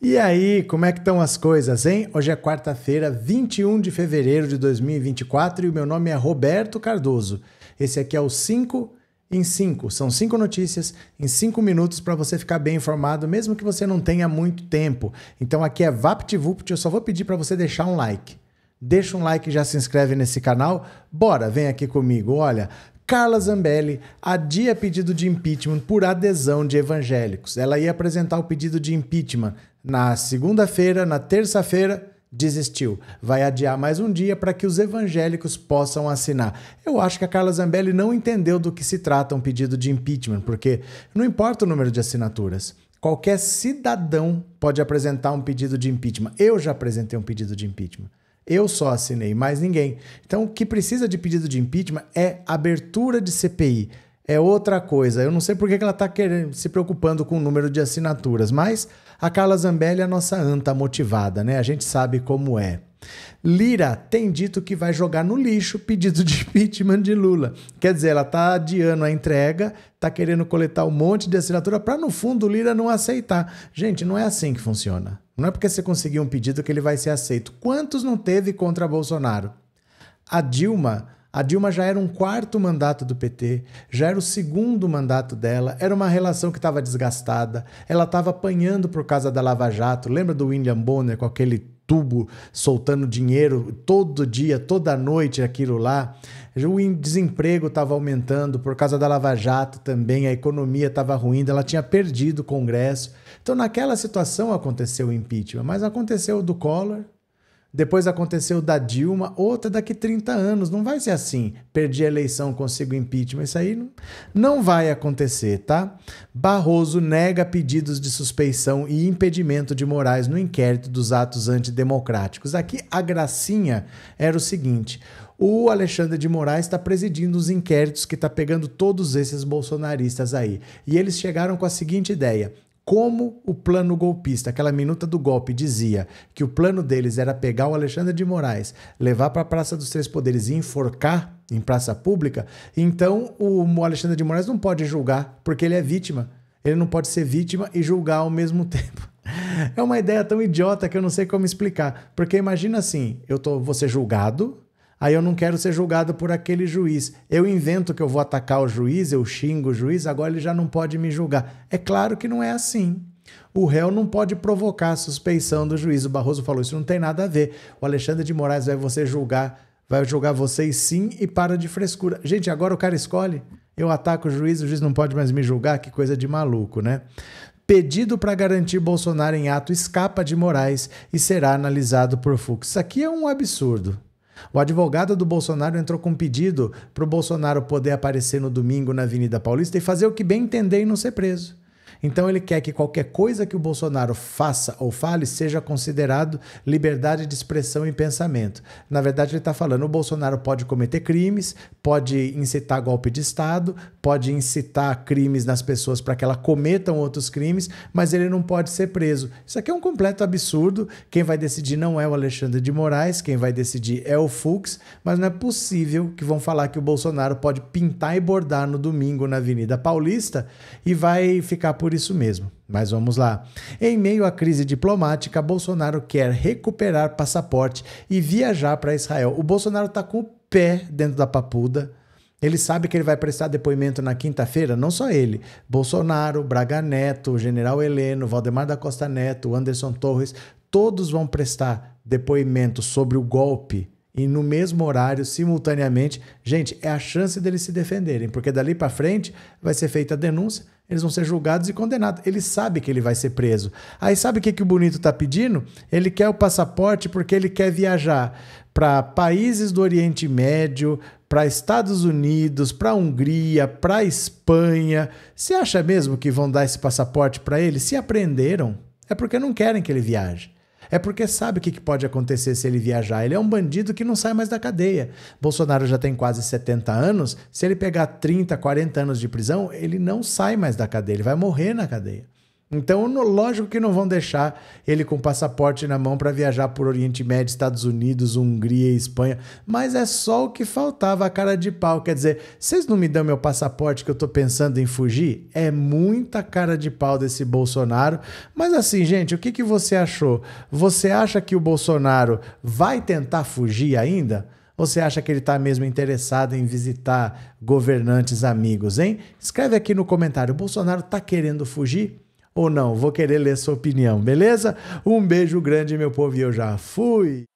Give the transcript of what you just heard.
E aí, como é que estão as coisas, hein? Hoje é quarta-feira, 21 de fevereiro de 2024 e o meu nome é Roberto Cardoso. Esse aqui é o 5 em 5. São cinco notícias em cinco minutos para você ficar bem informado, mesmo que você não tenha muito tempo. Então aqui é VaptVupt, eu só vou pedir para você deixar um like deixa um like, já se inscreve nesse canal. Bora, vem aqui comigo. Olha, Carla Zambelli adia pedido de impeachment por adesão de evangélicos. Ela ia apresentar o pedido de impeachment na segunda-feira, na terça-feira, desistiu. Vai adiar mais um dia para que os evangélicos possam assinar. Eu acho que a Carla Zambelli não entendeu do que se trata um pedido de impeachment, porque não importa o número de assinaturas. Qualquer cidadão pode apresentar um pedido de impeachment. Eu já apresentei um pedido de impeachment. Eu só assinei, mais ninguém. Então, o que precisa de pedido de impeachment é abertura de CPI é outra coisa. Eu não sei por que ela está se preocupando com o número de assinaturas, mas a Carla Zambelli é a nossa anta motivada, né? A gente sabe como é. Lira tem dito que vai jogar no lixo pedido de impeachment de Lula. Quer dizer, ela está adiando a entrega, está querendo coletar um monte de assinatura para no fundo Lira não aceitar. Gente, não é assim que funciona. Não é porque você conseguiu um pedido que ele vai ser aceito. Quantos não teve contra Bolsonaro? A Dilma a Dilma já era um quarto mandato do PT, já era o segundo mandato dela, era uma relação que estava desgastada, ela estava apanhando por causa da Lava Jato. Lembra do William Bonner com aquele tubo soltando dinheiro todo dia, toda noite, aquilo lá. O desemprego estava aumentando por causa da Lava Jato também, a economia estava ruim, ela tinha perdido o Congresso. Então, naquela situação aconteceu o impeachment, mas aconteceu o do Collor, depois aconteceu da Dilma, outra daqui 30 anos. Não vai ser assim. Perdi a eleição, consigo impeachment. Isso aí não, não vai acontecer, tá? Barroso nega pedidos de suspeição e impedimento de Moraes no inquérito dos atos antidemocráticos. Aqui a gracinha era o seguinte: o Alexandre de Moraes está presidindo os inquéritos que está pegando todos esses bolsonaristas aí. E eles chegaram com a seguinte ideia: como o plano golpista, aquela minuta do golpe, dizia que o plano deles era pegar o Alexandre de Moraes, levar para a Praça dos Três Poderes e enforcar em praça pública, então o Alexandre de Moraes não pode julgar, porque ele é vítima. Ele não pode ser vítima e julgar ao mesmo tempo. É uma ideia tão idiota que eu não sei como explicar. Porque imagina assim: eu tô, vou ser julgado, aí eu não quero ser julgado por aquele juiz. Eu invento que eu vou atacar o juiz, eu xingo o juiz, agora ele já não pode me julgar. É claro que não é assim. O réu não pode provocar a suspeição do juiz. O Barroso falou: isso não tem nada a ver. O Alexandre de Moraes vai você julgar, vai julgar vocês sim e para de frescura. Gente, agora o cara escolhe. Eu ataco o juiz, o juiz não pode mais me julgar, que coisa de maluco, né? Pedido para garantir Bolsonaro em ato escapa de Moraes e será analisado por Fux. Isso aqui é um absurdo. O advogado do Bolsonaro entrou com um pedido para o Bolsonaro poder aparecer no domingo na Avenida Paulista e fazer o que bem entender e não ser preso. Então ele quer que qualquer coisa que o Bolsonaro faça ou fale seja considerado liberdade de expressão e pensamento. Na verdade, ele está falando: o Bolsonaro pode cometer crimes, pode incitar golpe de Estado, pode incitar crimes nas pessoas para que elas cometam outros crimes, mas ele não pode ser preso. Isso aqui é um completo absurdo. Quem vai decidir não é o Alexandre de Moraes, quem vai decidir é o Fux, mas não é possível que vão falar que o Bolsonaro pode pintar e bordar no domingo na Avenida Paulista e vai ficar por isso mesmo. Mas vamos lá. Em meio à crise diplomática, Bolsonaro quer recuperar passaporte e viajar para Israel. O Bolsonaro está com o pé dentro da papuda. Ele sabe que ele vai prestar depoimento na quinta-feira, não só ele. Bolsonaro, Braga Neto, General Heleno, Valdemar da Costa Neto, Anderson Torres, todos vão prestar depoimento sobre o golpe e no mesmo horário, simultaneamente. Gente, é a chance deles se defenderem, porque dali para frente vai ser feita a denúncia, eles vão ser julgados e condenados. Ele sabe que ele vai ser preso. Aí sabe o que, que o Bonito está pedindo? Ele quer o passaporte porque ele quer viajar para países do Oriente Médio, para Estados Unidos, para Hungria, para Espanha. Você acha mesmo que vão dar esse passaporte para ele? Se aprenderam, é porque não querem que ele viaje. É porque sabe o que pode acontecer se ele viajar. Ele é um bandido que não sai mais da cadeia. Bolsonaro já tem quase 70 anos. Se ele pegar 30, 40 anos de prisão, ele não sai mais da cadeia. Ele vai morrer na cadeia. Então, no, lógico que não vão deixar ele com passaporte na mão para viajar por Oriente Médio, Estados Unidos, Hungria e Espanha. Mas é só o que faltava a cara de pau. Quer dizer, vocês não me dão meu passaporte que eu estou pensando em fugir? É muita cara de pau desse Bolsonaro. Mas assim, gente, o que, que você achou? Você acha que o Bolsonaro vai tentar fugir ainda? Ou você acha que ele está mesmo interessado em visitar governantes amigos, hein? Escreve aqui no comentário: o Bolsonaro está querendo fugir? ou não. Vou querer ler sua opinião, beleza? Um beijo grande, meu povo, e eu já fui!